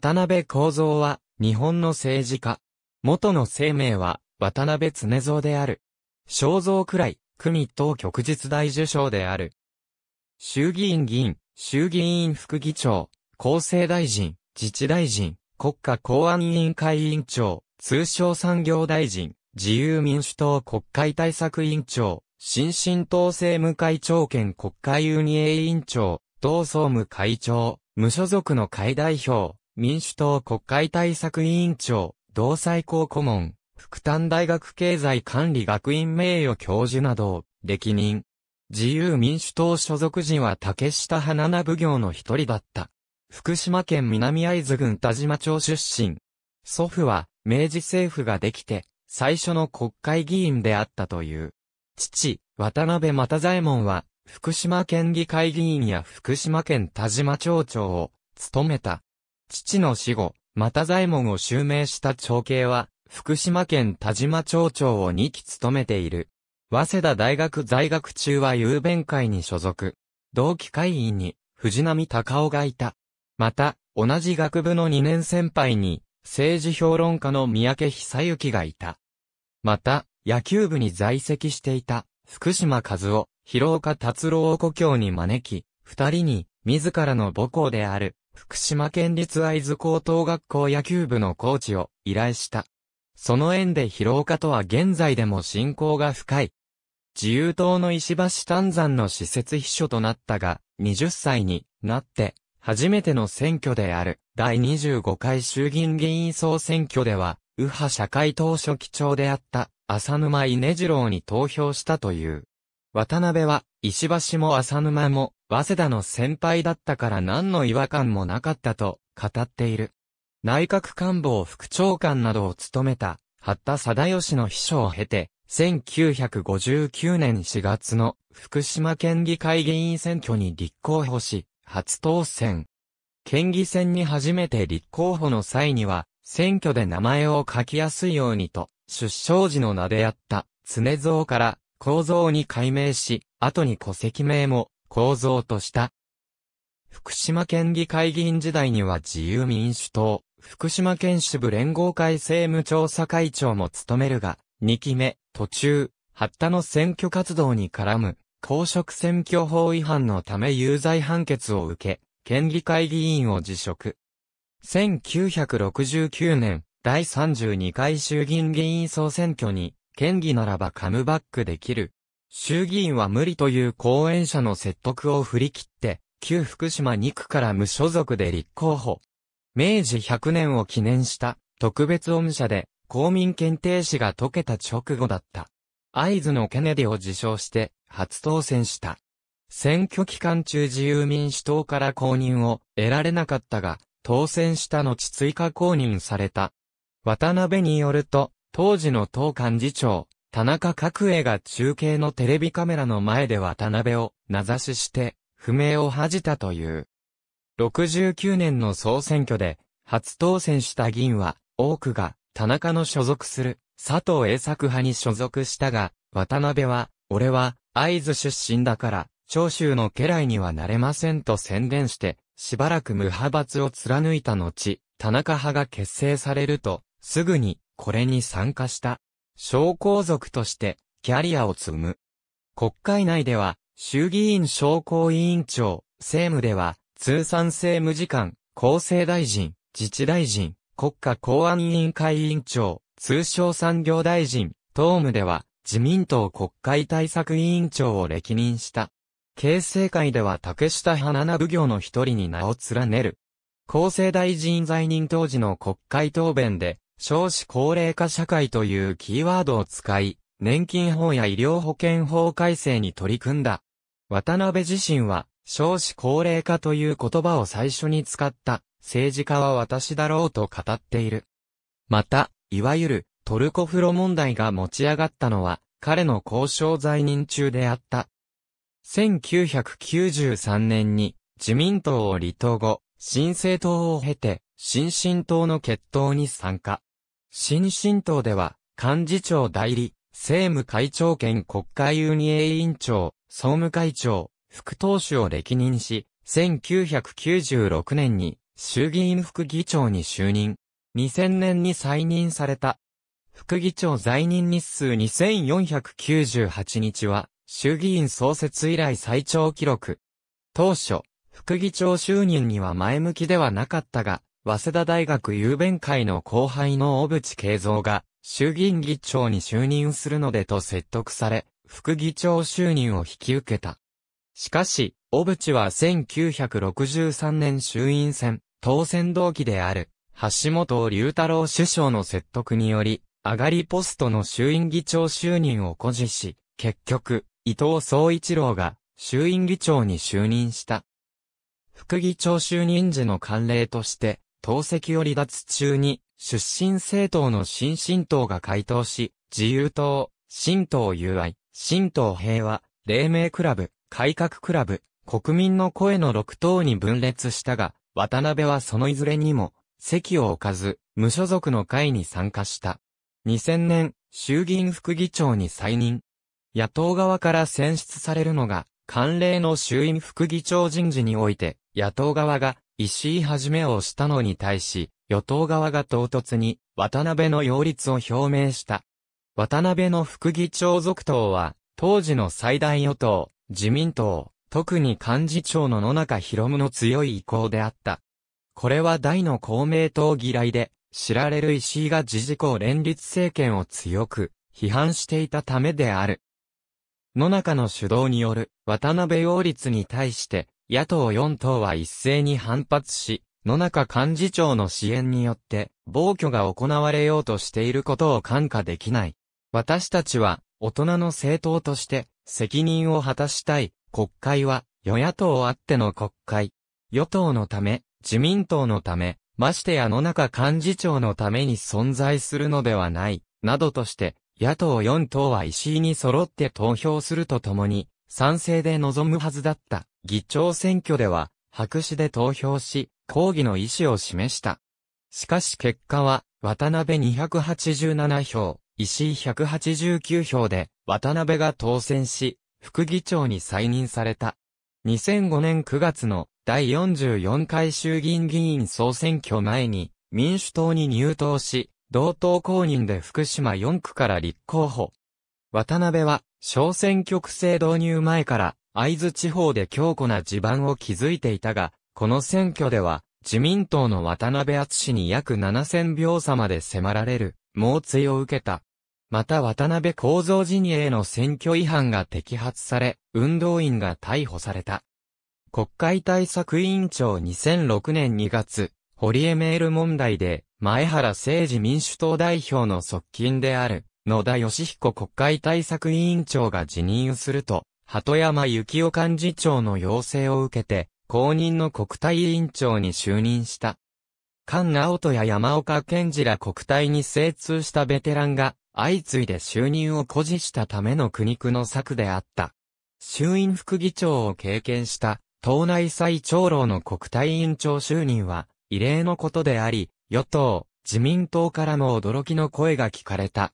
渡辺幸三は、日本の政治家。元の生命は、渡辺常蔵である。肖像くらい、組当局実大受賞である。衆議院議員、衆議院副議長、厚生大臣、自治大臣、国家公安委員会委員長、通商産業大臣、自由民主党国会対策委員長、新進党政務会長兼国会運営委員長、党総務会長、無所属の会代表、民主党国会対策委員長、同最高顧問、副担大学経済管理学院名誉教授などを歴任。自由民主党所属人は竹下花菜奉行の一人だった。福島県南会津郡田島町出身。祖父は明治政府ができて最初の国会議員であったという。父、渡辺又左衛門は福島県議会議員や福島県田島町長を務めた。父の死後、又左衛門を襲名した長兄は、福島県田島町長を2期務めている。早稲田大学在学中は郵弁会に所属。同期会員に、藤波隆夫がいた。また、同じ学部の2年先輩に、政治評論家の三宅久之がいた。また、野球部に在籍していた、福島和夫、広岡達郎を故郷に招き、二人に、自らの母校である、福島県立会津高等学校野球部のコーチを依頼した。その縁で広岡とは現在でも親交が深い。自由党の石橋丹山の施設秘書となったが、20歳になって、初めての選挙である、第25回衆議院議員総選挙では、右派社会党書記長であった、浅沼稲次郎に投票したという。渡辺は、石橋も浅沼も、早稲田の先輩だったから何の違和感もなかったと語っている。内閣官房副長官などを務めた、八田貞義の秘書を経て、1959年4月の福島県議会議員選挙に立候補し、初当選。県議選に初めて立候補の際には、選挙で名前を書きやすいようにと、出生時の名であった、常蔵から、構造に改名し、後に戸籍名も、構造とした。福島県議会議員時代には自由民主党、福島県支部連合会政務調査会長も務めるが、2期目、途中、八田の選挙活動に絡む、公職選挙法違反のため有罪判決を受け、県議会議員を辞職。1969年、第32回衆議院議員総選挙に、県議ならばカムバックできる、衆議院は無理という講演者の説得を振り切って、旧福島2区から無所属で立候補。明治100年を記念した特別恩赦で公民検定士が解けた直後だった。合図のケネディを自称して初当選した。選挙期間中自由民主党から公認を得られなかったが、当選した後追加公認された。渡辺によると、当時の党幹事長、田中角栄が中継のテレビカメラの前で渡辺を名指しして、不明を恥じたという。69年の総選挙で、初当選した議員は、多くが、田中の所属する、佐藤栄作派に所属したが、渡辺は、俺は、合図出身だから、長州の家来にはなれませんと宣伝して、しばらく無派閥を貫いた後、田中派が結成されると、すぐに、これに参加した。小皇族としてキャリアを積む。国会内では、衆議院商工委員長、政務では、通産政務次官、厚生大臣、自治大臣、国家公安委員会委員長、通商産業大臣、党務では、自民党国会対策委員長を歴任した。形成会では竹下花名奉行の一人に名を連ねる。厚生大臣在任当時の国会答弁で、少子高齢化社会というキーワードを使い、年金法や医療保険法改正に取り組んだ。渡辺自身は、少子高齢化という言葉を最初に使った政治家は私だろうと語っている。また、いわゆるトルコフロ問題が持ち上がったのは彼の交渉在任中であった。1993年に自民党を離党後、新政党を経て新進党の決闘に参加。新新党では、幹事長代理、政務会長兼国会運営委員長、総務会長、副党首を歴任し、1996年に衆議院副議長に就任。2000年に再任された。副議長在任日数2498日は、衆議院創設以来最長記録。当初、副議長就任には前向きではなかったが、早稲田大学郵弁会の後輩の小渕慶三が、衆議院議長に就任するのでと説得され、副議長就任を引き受けた。しかし、小渕は1963年衆院選、当選同期である、橋本龍太郎首相の説得により、上がりポストの衆院議長就任を誇示し、結局、伊藤総一郎が衆院議長に就任した。副議長就任時の慣例として、党籍を離脱中に、出身政党の新新党が回答し、自由党、新党友愛、新党平和、黎明クラブ、改革クラブ、国民の声の6党に分裂したが、渡辺はそのいずれにも、席を置かず、無所属の会に参加した。2000年、衆議院副議長に再任。野党側から選出されるのが、慣例の衆院副議長人事において、野党側が石井はじめをしたのに対し、与党側が唐突に、渡辺の擁立を表明した。渡辺の副議長続投は、当時の最大与党、自民党、特に幹事長の野中博夢の強い意向であった。これは大の公明党嫌いで、知られる石井が自治公連立政権を強く批判していたためである。野中の主導による渡辺擁立に対して、野党4党は一斉に反発し、野中幹事長の支援によって、暴挙が行われようとしていることを看過できない。私たちは、大人の政党として、責任を果たしたい。国会は、与野党あっての国会。与党のため、自民党のため、ましてや野中幹事長のために存在するのではない、などとして、野党4党は石井に揃って投票するとともに、賛成で臨むはずだった議長選挙では白紙で投票し、抗議の意思を示した。しかし結果は、渡辺287票、石井189票で、渡辺が当選し、副議長に再任された。2005年9月の第44回衆議院議員総選挙前に民主党に入党し、同党公認で福島4区から立候補。渡辺は小選挙区制導入前から、会津地方で強固な地盤を築いていたが、この選挙では、自民党の渡辺厚に約7000票差まで迫られる、猛追を受けた。また渡辺構造陣営の選挙違反が摘発され、運動員が逮捕された。国会対策委員長2006年2月、堀江メール問題で、前原政治民主党代表の側近である、野田義彦国会対策委員長が辞任すると、鳩山幸男幹事長の要請を受けて、公認の国対委員長に就任した。菅直人や山岡健二ら国体に精通したベテランが、相次いで就任を誇示したための苦肉の策であった。衆院副議長を経験した、党内最長老の国対委員長就任は、異例のことであり、与党、自民党からも驚きの声が聞かれた。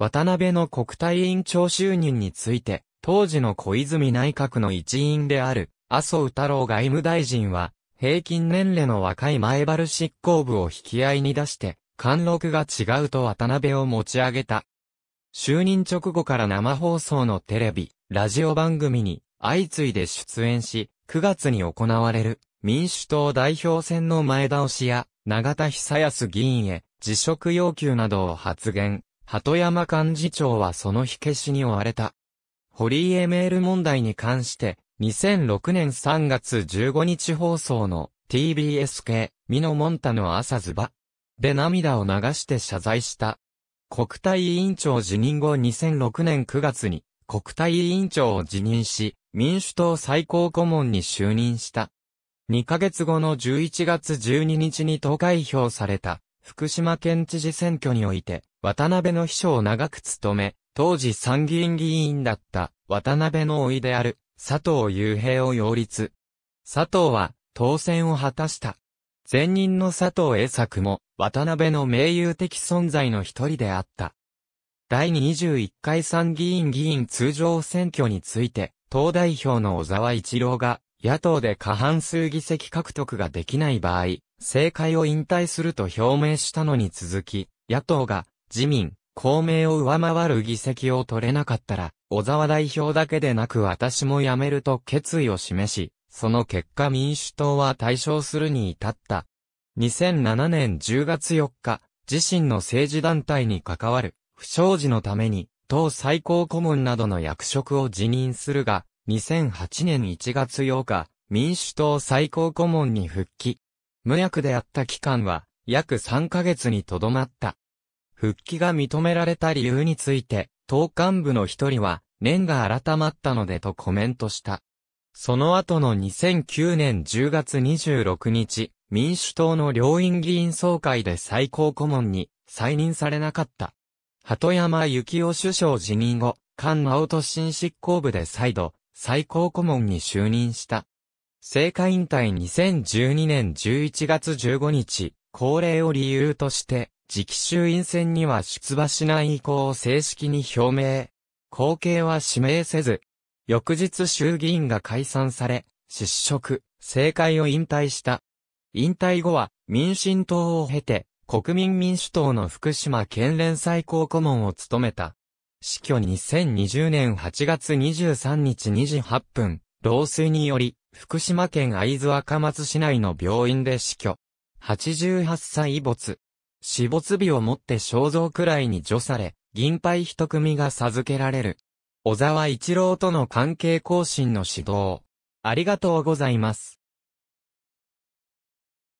渡辺の国対委員長就任について、当時の小泉内閣の一員である、麻生太郎外務大臣は、平均年齢の若い前原執行部を引き合いに出して、貫禄が違うと渡辺を持ち上げた。就任直後から生放送のテレビ、ラジオ番組に相次いで出演し、9月に行われる民主党代表選の前倒しや永田久康議員へ辞職要求などを発言。鳩山幹事長はその火消しに追われた。ホリーエメール問題に関して、2006年3月15日放送の TBS 系、ミノ・モンタの朝ズバ。で涙を流して謝罪した。国対委員長辞任後2006年9月に国対委員長を辞任し、民主党最高顧問に就任した。2ヶ月後の11月12日に投開票された福島県知事選挙において、渡辺の秘書を長く務め、当時参議院議員だった渡辺の甥である佐藤雄平を擁立。佐藤は当選を果たした。前任の佐藤栄作も渡辺の名優的存在の一人であった。第21回参議院議員通常選挙について、党代表の小沢一郎が野党で過半数議席獲得ができない場合、政界を引退すると表明したのに続き、野党が自民、公明を上回る議席を取れなかったら、小沢代表だけでなく私も辞めると決意を示し、その結果民主党は対象するに至った。2007年10月4日、自身の政治団体に関わる、不祥事のために、党最高顧問などの役職を辞任するが、2008年1月8日、民主党最高顧問に復帰。無役であった期間は、約3ヶ月にとどまった。復帰が認められた理由について、党幹部の一人は、年が改まったのでとコメントした。その後の2009年10月26日、民主党の両院議員総会で最高顧問に再任されなかった。鳩山幸夫首相辞任後、菅直人新執行部で再度、最高顧問に就任した。政界引退2012年11月15日、恒例を理由として、次期衆院選には出馬しない意向を正式に表明。後継は指名せず、翌日衆議院が解散され、失職、政界を引退した。引退後は民進党を経て、国民民主党の福島県連最高顧問を務めた。死去2020年8月23日2時8分、老衰により、福島県会津若松市内の病院で死去。88歳没。死没日をもって肖像くらいに除され、銀杯一組が授けられる。小沢一郎との関係更新の指導。ありがとうございます。